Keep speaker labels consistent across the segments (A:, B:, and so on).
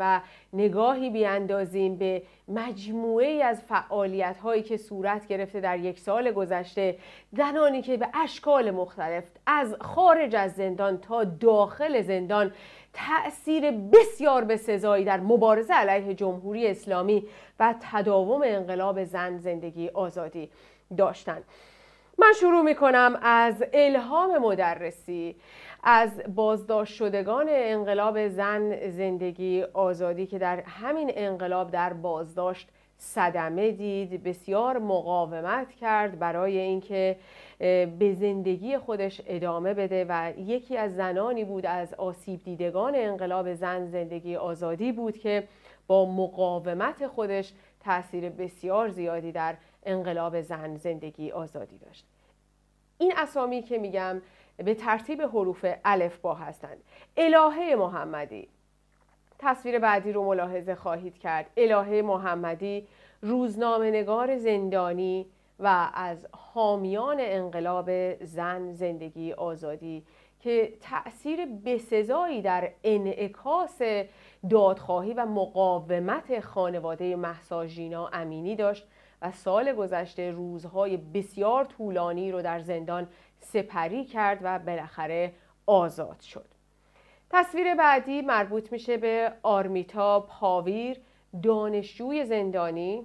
A: و نگاهی بیاندازیم به مجموعه از فعالیت هایی که صورت گرفته در یک سال گذشته زنانی که به اشکال مختلف از خارج از زندان تا داخل زندان تأثیر بسیار به سزایی در مبارزه علیه جمهوری اسلامی و تداوم انقلاب زن زندگی آزادی داشتند. من شروع می از الهام مدرسی از بازداشت شدگان انقلاب زن زندگی آزادی که در همین انقلاب در بازداشت صدمه دید بسیار مقاومت کرد برای اینکه به زندگی خودش ادامه بده و یکی از زنانی بود از آسیب دیدگان انقلاب زن زندگی آزادی بود که با مقاومت خودش تاثیر بسیار زیادی در انقلاب زن زندگی آزادی داشت این اسامی که میگم به ترتیب حروف الف با هستند الهه محمدی تصویر بعدی رو ملاحظه خواهید کرد الهه محمدی روزنامه نگار زندانی و از حامیان انقلاب زن زندگی آزادی که تأثیر بسزایی در انعکاس دادخواهی و مقاومت خانواده محساجینا امینی داشت و سال گذشته روزهای بسیار طولانی رو در زندان سپری کرد و بالاخره آزاد شد تصویر بعدی مربوط میشه به آرمیتا پاویر دانشجوی زندانی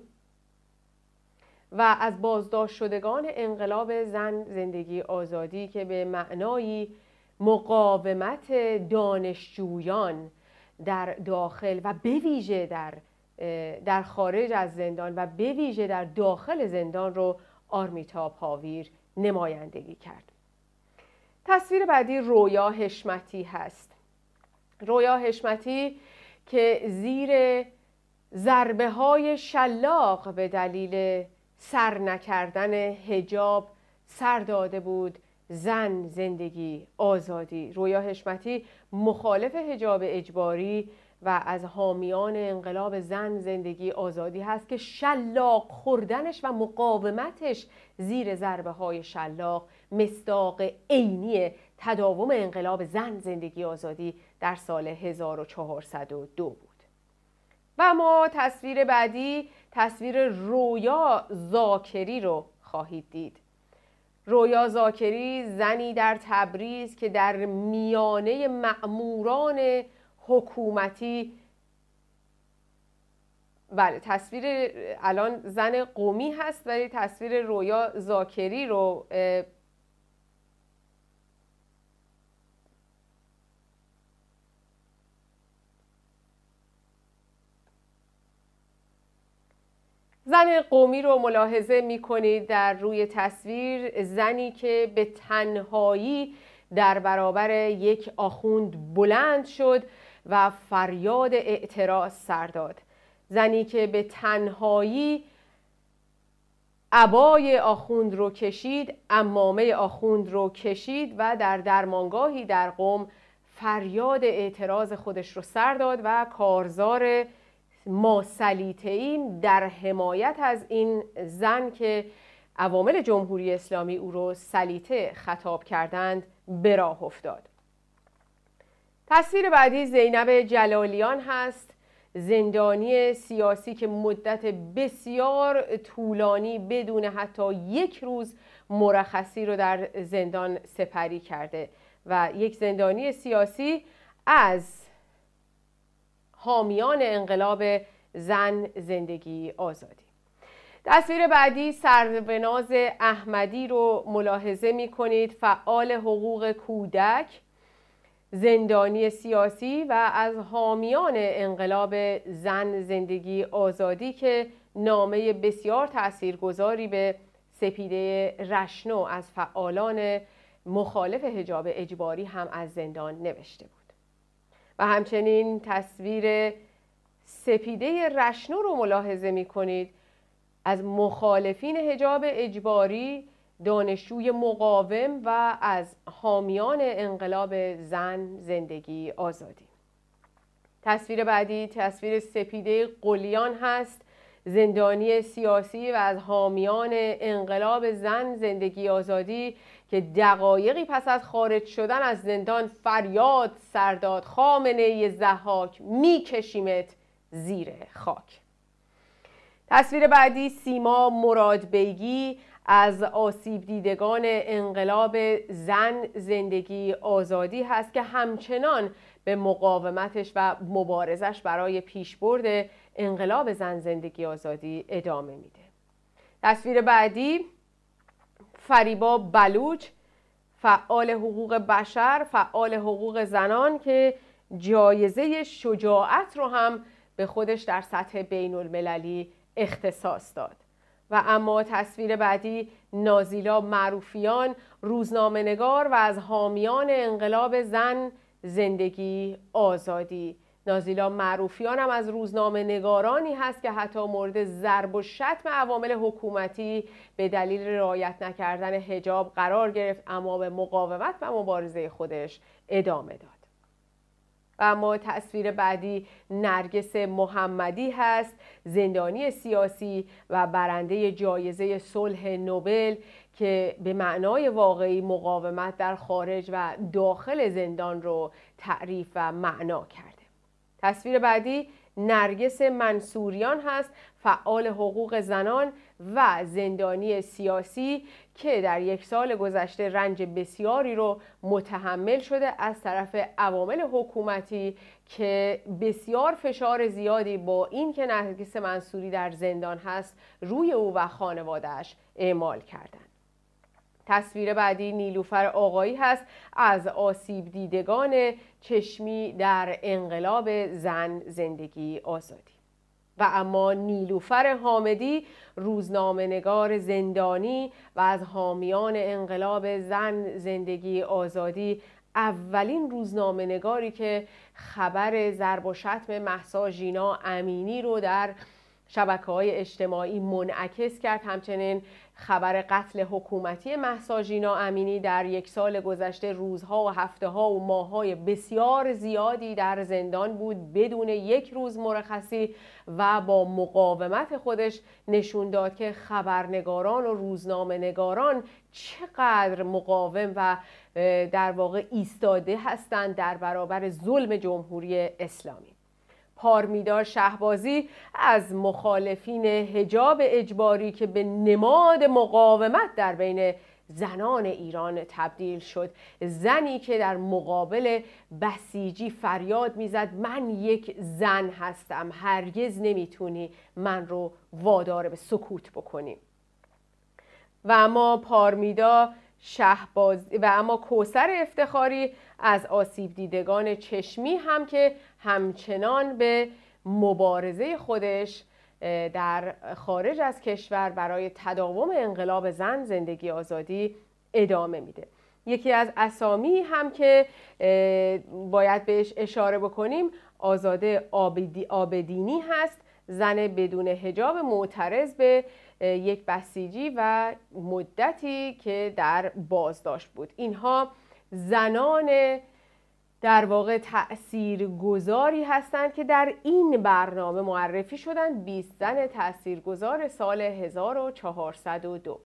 A: و از بازداشت شدگان انقلاب زن زندگی آزادی که به معنای مقاومت دانشجویان در داخل و به ویژه در در خارج از زندان و به ویژه در داخل زندان رو آرمیتا پاویر نمایندگی کرد تصویر بعدی رویا هشمتی هست رویا هشمتی که زیر ضربه های شلاق به دلیل سر نکردن هجاب سر داده بود زن زندگی آزادی رویا هشمتی مخالف هجاب اجباری و از حامیان انقلاب زن زندگی آزادی هست که شلاق خوردنش و مقاومتش زیر ضربه های شلاق مستاق عینی تداوم انقلاب زن زندگی آزادی در سال 1402 بود و ما تصویر بعدی تصویر رویا زاکری رو خواهید دید رویا زاکری زنی در تبریز که در میانه معموران حکومتی بله تصویر الان زن قومی هست ولی تصویر رویا زاکری رو زن قومی رو ملاحظه می کنید در روی تصویر زنی که به تنهایی در برابر یک آخوند بلند شد و فریاد اعتراض سر داد زنی که به تنهایی عبای آخوند رو کشید امامه آخوند رو کشید و در درمانگاهی در قوم فریاد اعتراض خودش رو سر داد و کارزار ما در حمایت از این زن که عوامل جمهوری اسلامی او رو سلیته خطاب کردند به راه افتاد تصویر بعدی زینب جلالیان هست زندانی سیاسی که مدت بسیار طولانی بدون حتی یک روز مرخصی رو در زندان سپری کرده و یک زندانی سیاسی از حامیان انقلاب زن زندگی آزادی تصویر بعدی سربناز احمدی رو ملاحظه می کنید فعال حقوق کودک زندانی سیاسی و از حامیان انقلاب زن زندگی آزادی که نامه بسیار تاثیرگذاری به سپیده رشنو از فعالان مخالف هجاب اجباری هم از زندان نوشته بود و همچنین تصویر سپیده رشنو رو ملاحظه می کنید از مخالفین هجاب اجباری دانشجوی مقاوم و از حامیان انقلاب زن زندگی آزادی تصویر بعدی تصویر سپیده قلیان هست زندانی سیاسی و از حامیان انقلاب زن زندگی آزادی که دقایقی پس از خارج شدن از زندان فریاد سرداد خامنه زحاک میکشیمت زیر خاک تصویر بعدی سیما مراد بیگی از آسیب دیدگان انقلاب زن زندگی آزادی هست که همچنان به مقاومتش و مبارزش برای پیشبرد انقلاب زن زندگی آزادی ادامه میده تصویر بعدی فریبا بلوچ فعال حقوق بشر فعال حقوق زنان که جایزه شجاعت رو هم به خودش در سطح بین المللی اختصاص داد و اما تصویر بعدی نازیلا معروفیان روزنامهنگار و از حامیان انقلاب زن زندگی آزادی نازیلا معروفیان هم از روزنامه نگارانی هست که حتی مورد ضرب و شتم عوامل حکومتی به دلیل رعایت نکردن حجاب قرار گرفت اما به مقاومت و مبارزه خودش ادامه داد و اما تصویر بعدی نرگس محمدی هست زندانی سیاسی و برنده جایزه صلح نوبل که به معنای واقعی مقاومت در خارج و داخل زندان رو تعریف و معنا کرده تصویر بعدی نرگس منصوریان هست فعال حقوق زنان و زندانی سیاسی که در یک سال گذشته رنج بسیاری رو متحمل شده از طرف عوامل حکومتی که بسیار فشار زیادی با این که نرگس منصوری در زندان هست روی او و خانوادهش اعمال کردند. تصویر بعدی نیلوفر آقایی هست از آسیب دیدگان چشمی در انقلاب زن زندگی آزادی و اما نیلوفر حامدی نگار زندانی و از حامیان انقلاب زن زندگی آزادی اولین نگاری که خبر ضرب و شتم محسا ژینا امینی رو در شبکه های اجتماعی منعکس کرد همچنین خبر قتل حکومتی محساجینا امینی در یک سال گذشته روزها و هفته ها و ماهای بسیار زیادی در زندان بود بدون یک روز مرخصی و با مقاومت خودش نشون داد که خبرنگاران و روزنامه نگاران چقدر مقاوم و در واقع ایستاده هستند در برابر ظلم جمهوری اسلامی پارمیدار شهبازی از مخالفین هجاب اجباری که به نماد مقاومت در بین زنان ایران تبدیل شد زنی که در مقابل بسیجی فریاد میزد من یک زن هستم هرگز نمیتونی من رو وادار به سکوت بکنی و اما پارمیدا شهباز و اما کوسر افتخاری از آسیب دیدگان چشمی هم که همچنان به مبارزه خودش در خارج از کشور برای تداوم انقلاب زن زندگی آزادی ادامه میده یکی از اسامی هم که باید بهش اشاره بکنیم آزاده آبدینی هست زن بدون هجاب معترض به یک بسیجی و مدتی که در بازداشت بود اینها زنان در واقع تأثیر گذاری هستند که در این برنامه معرفی شدند 20 زن تأثیر گذار سال 1402